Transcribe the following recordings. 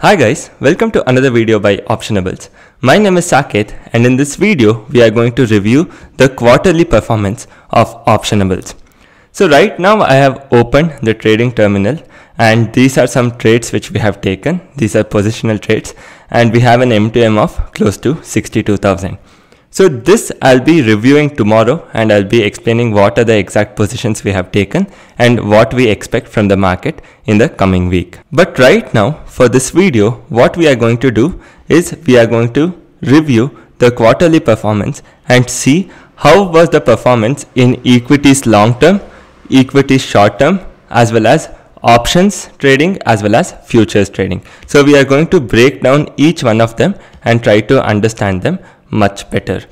Hi guys, welcome to another video by Optionables. My name is Saket and in this video we are going to review the quarterly performance of Optionables. So right now I have opened the trading terminal and these are some trades which we have taken. These are positional trades and we have an M2M of close to 62,000. So this I'll be reviewing tomorrow and I'll be explaining what are the exact positions we have taken and what we expect from the market in the coming week. But right now for this video, what we are going to do is we are going to review the quarterly performance and see how was the performance in equities long term, equities short term as well as options trading as well as futures trading. So we are going to break down each one of them and try to understand them much better.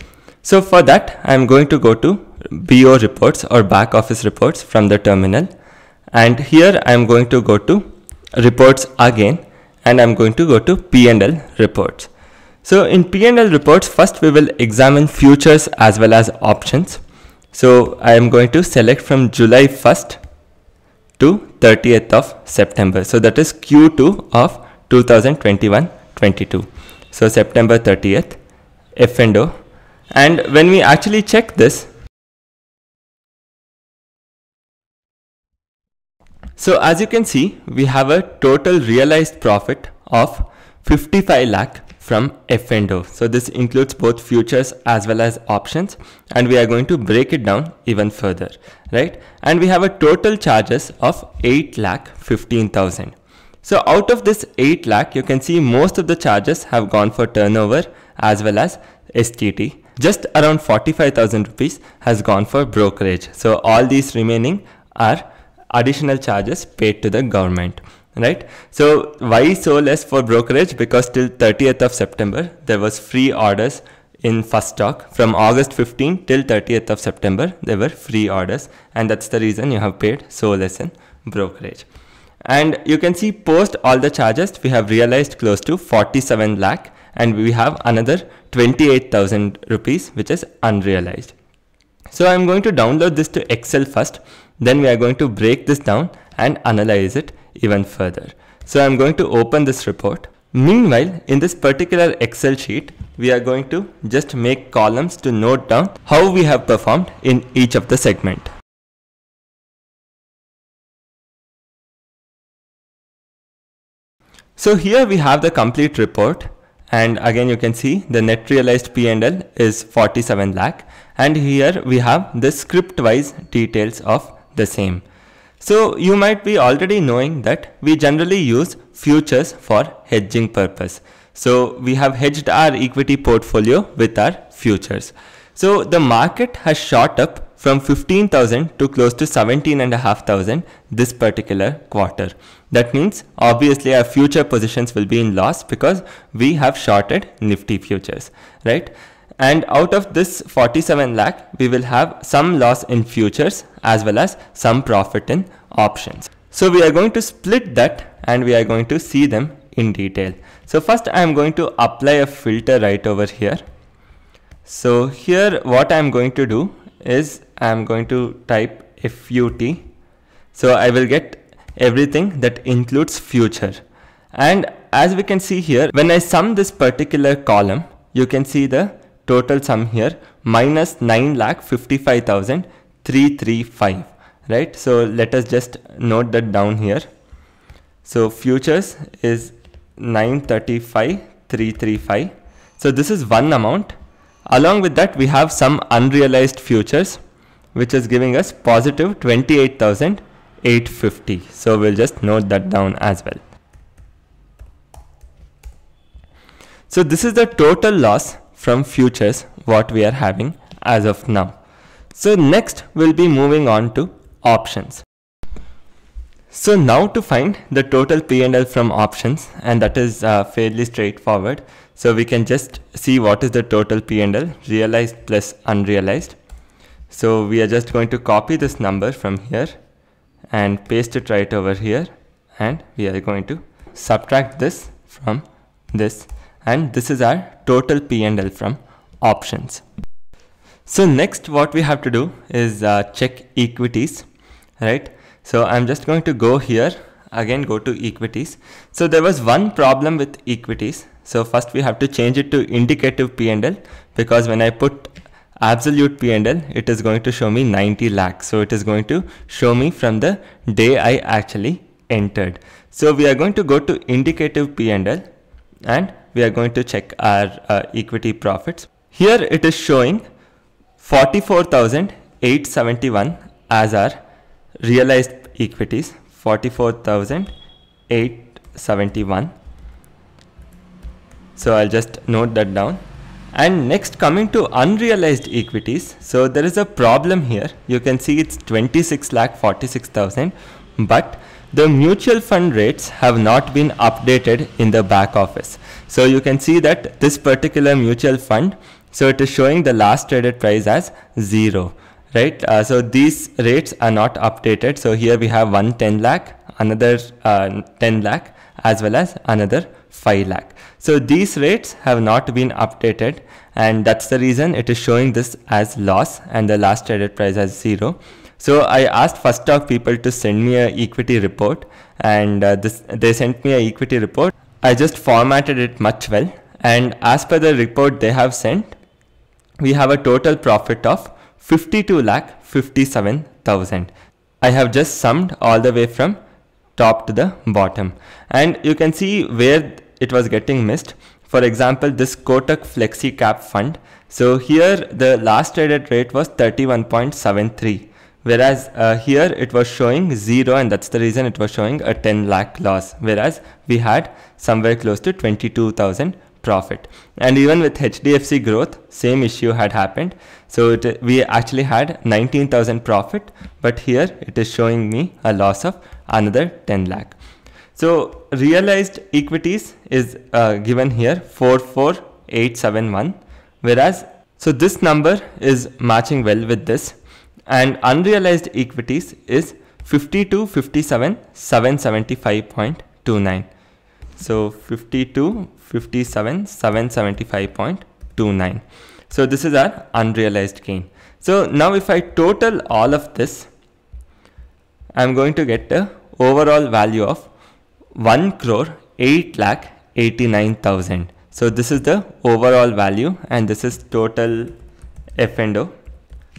So for that, I'm going to go to BO reports or back office reports from the terminal. And here I'm going to go to reports again, and I'm going to go to P&L reports. So in P&L reports, first we will examine futures as well as options. So I am going to select from July 1st to 30th of September. So that is Q2 of 2021-22. So September 30th f and and when we actually check this so as you can see we have a total realized profit of 55 lakh from Fendo. so this includes both futures as well as options and we are going to break it down even further right and we have a total charges of 8 lakh 15000 so out of this 8 lakh, you can see most of the charges have gone for turnover as well as STT. Just around 45,000 rupees has gone for brokerage. So all these remaining are additional charges paid to the government right so why so less for brokerage because till 30th of september there was free orders in first stock from august 15 till 30th of september there were free orders and that's the reason you have paid so less in brokerage and you can see post all the charges we have realized close to 47 lakh and we have another 28,000 rupees which is unrealized. So I'm going to download this to Excel first, then we are going to break this down and analyze it even further. So I'm going to open this report. Meanwhile, in this particular Excel sheet, we are going to just make columns to note down how we have performed in each of the segment. So here we have the complete report and again you can see the net realized P&L is 47 lakh and here we have the script wise details of the same. So you might be already knowing that we generally use futures for hedging purpose. So we have hedged our equity portfolio with our futures. So the market has shot up from 15,000 to close to 17,500 this particular quarter. That means obviously our future positions will be in loss because we have shorted Nifty futures, right? And out of this 47 lakh, we will have some loss in futures as well as some profit in options. So we are going to split that and we are going to see them in detail. So first I am going to apply a filter right over here so here what I'm going to do is I'm going to type FUT. So I will get everything that includes future. And as we can see here, when I sum this particular column, you can see the total sum here minus 9 lakh right? So let us just note that down here. So futures is 935,335. So this is one amount Along with that, we have some unrealized futures, which is giving us positive 28,850. So we'll just note that down as well. So this is the total loss from futures what we are having as of now. So next we'll be moving on to options. So now to find the total P&L from options and that is uh, fairly straightforward. So we can just see what is the total P&L realized plus unrealized. So we are just going to copy this number from here and paste it right over here. And we are going to subtract this from this. And this is our total P&L from options. So next what we have to do is uh, check equities, right? So I'm just going to go here, again go to equities. So there was one problem with equities so first we have to change it to indicative P&L because when I put absolute P&L, it is going to show me 90 lakhs. So it is going to show me from the day I actually entered. So we are going to go to indicative P&L and we are going to check our uh, equity profits. Here it is showing 44,871 as our realized equities, 44,871. So I'll just note that down. And next coming to unrealized equities. So there is a problem here. You can see it's 26 lakh 46,000, but the mutual fund rates have not been updated in the back office. So you can see that this particular mutual fund, so it is showing the last traded price as zero, right? Uh, so these rates are not updated. So here we have one 10 lakh, another uh, 10 lakh, as well as another 5 lakh. So these rates have not been updated and that's the reason it is showing this as loss and the last traded price as zero. So I asked First Stock people to send me an equity report and uh, this, they sent me an equity report. I just formatted it much well and as per the report they have sent, we have a total profit of 52 lakh 57,000. I have just summed all the way from top to the bottom and you can see where it was getting missed. For example, this Kotak Flexi Cap Fund. So here the last traded rate was 31.73, whereas uh, here it was showing zero and that's the reason it was showing a 10 lakh loss, whereas we had somewhere close to 22,000 profit. And even with HDFC growth, same issue had happened. So it, we actually had 19,000 profit, but here it is showing me a loss of another 10 lakh. So realized equities is uh, given here 44871 whereas so this number is matching well with this and unrealized equities is 5257,775.29. So 5257,775.29. So this is our unrealized gain. So now if I total all of this, I'm going to get the overall value of 1 crore 8 lakh 89,000. So this is the overall value and this is total F&O.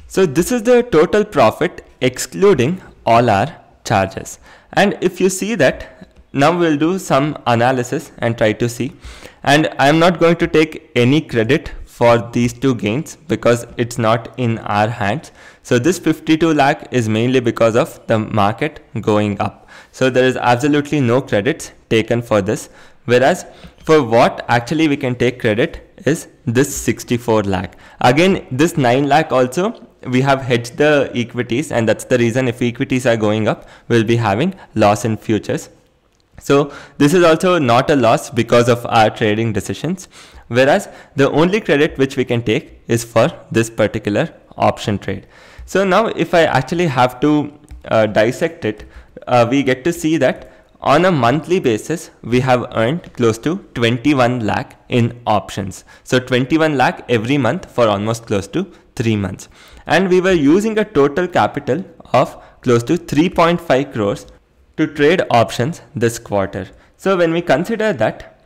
So this is the total profit excluding all our charges. And if you see that now we'll do some analysis and try to see. And I'm not going to take any credit for these two gains because it's not in our hands. So this 52 lakh is mainly because of the market going up. So there is absolutely no credits taken for this. Whereas for what actually we can take credit is this 64 lakh. Again, this 9 lakh also we have hedged the equities and that's the reason if equities are going up, we'll be having loss in futures. So this is also not a loss because of our trading decisions. Whereas the only credit which we can take is for this particular option trade. So now if I actually have to uh, dissect it, uh, we get to see that on a monthly basis, we have earned close to 21 lakh in options. So 21 lakh every month for almost close to three months. And we were using a total capital of close to 3.5 crores to trade options this quarter. So when we consider that,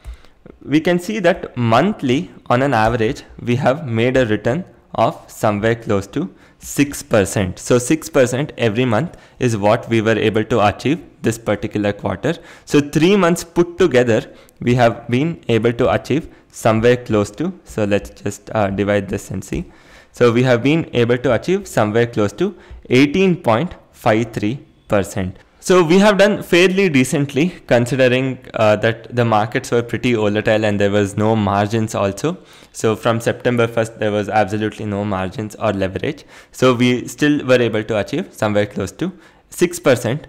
we can see that monthly on an average, we have made a return of somewhere close to 6%. So 6% every month is what we were able to achieve this particular quarter. So three months put together, we have been able to achieve somewhere close to, so let's just uh, divide this and see. So we have been able to achieve somewhere close to 18.53%. So we have done fairly decently considering uh, that the markets were pretty volatile and there was no margins also. So from September 1st, there was absolutely no margins or leverage. So we still were able to achieve somewhere close to 6%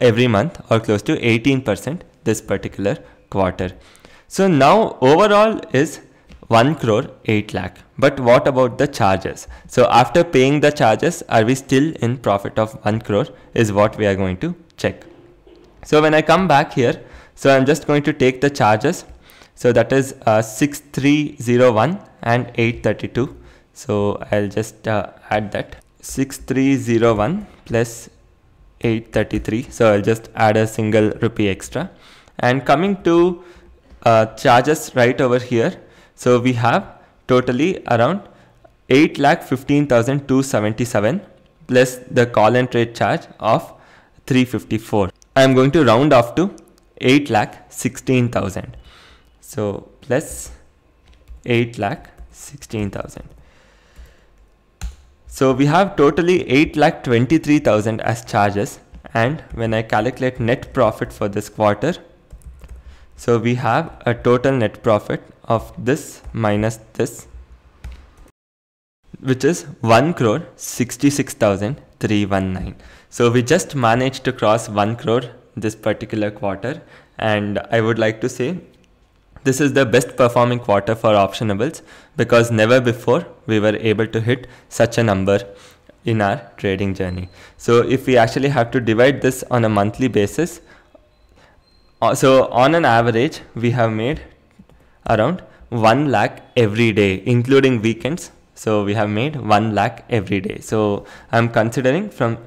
every month or close to 18% this particular quarter. So now overall is 1 crore 8 lakh. But what about the charges? So after paying the charges, are we still in profit of 1 crore is what we are going to check. So when I come back here, so I'm just going to take the charges. So that is uh, 6301 and 832. So I'll just uh, add that 6301 plus 833. So I'll just add a single rupee extra and coming to uh, charges right over here. So we have totally around 8,15,277 plus the call and trade charge of 354. I am going to round off to 8 lakh 16,000. So plus 8 lakh 16,000. So we have totally 8 lakh 23,000 as charges. And when I calculate net profit for this quarter, so we have a total net profit of this minus this which is 1 crore 66,319. So we just managed to cross 1 crore this particular quarter and I would like to say this is the best performing quarter for optionables because never before we were able to hit such a number in our trading journey. So if we actually have to divide this on a monthly basis, uh, so on an average, we have made around 1 lakh every day, including weekends so we have made 1 lakh every day. So I'm considering from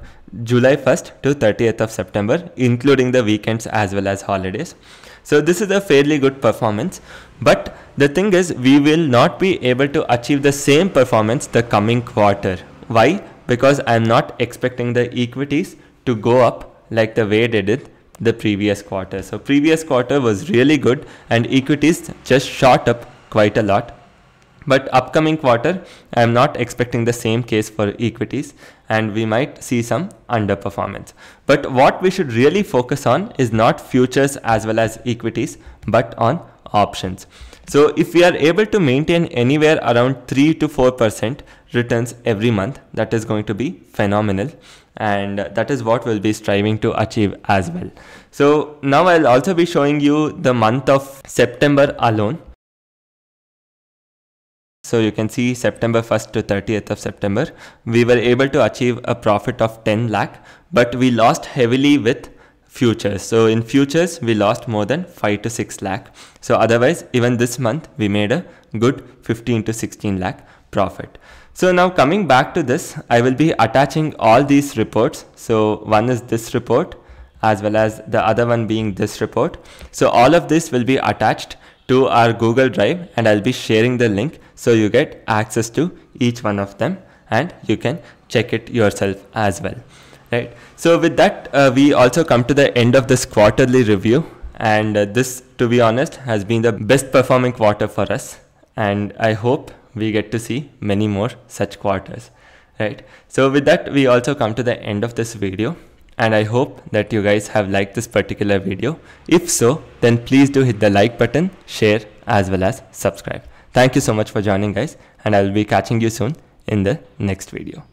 July 1st to 30th of September, including the weekends as well as holidays. So this is a fairly good performance. But the thing is, we will not be able to achieve the same performance the coming quarter. Why? Because I'm not expecting the equities to go up like the way they did the previous quarter. So previous quarter was really good and equities just shot up quite a lot. But upcoming quarter, I am not expecting the same case for equities and we might see some underperformance. But what we should really focus on is not futures as well as equities, but on options. So if we are able to maintain anywhere around 3 to 4% returns every month, that is going to be phenomenal. And that is what we'll be striving to achieve as well. So now I'll also be showing you the month of September alone. So you can see September 1st to 30th of September, we were able to achieve a profit of 10 lakh, but we lost heavily with futures. So in futures, we lost more than 5 to 6 lakh. So otherwise, even this month, we made a good 15 to 16 lakh profit. So now coming back to this, I will be attaching all these reports. So one is this report as well as the other one being this report. So all of this will be attached to our Google Drive and I'll be sharing the link so you get access to each one of them and you can check it yourself as well. Right. So with that, uh, we also come to the end of this quarterly review. And uh, this, to be honest, has been the best performing quarter for us. And I hope we get to see many more such quarters. Right. So with that, we also come to the end of this video and I hope that you guys have liked this particular video. If so, then please do hit the like button, share as well as subscribe. Thank you so much for joining guys and I will be catching you soon in the next video.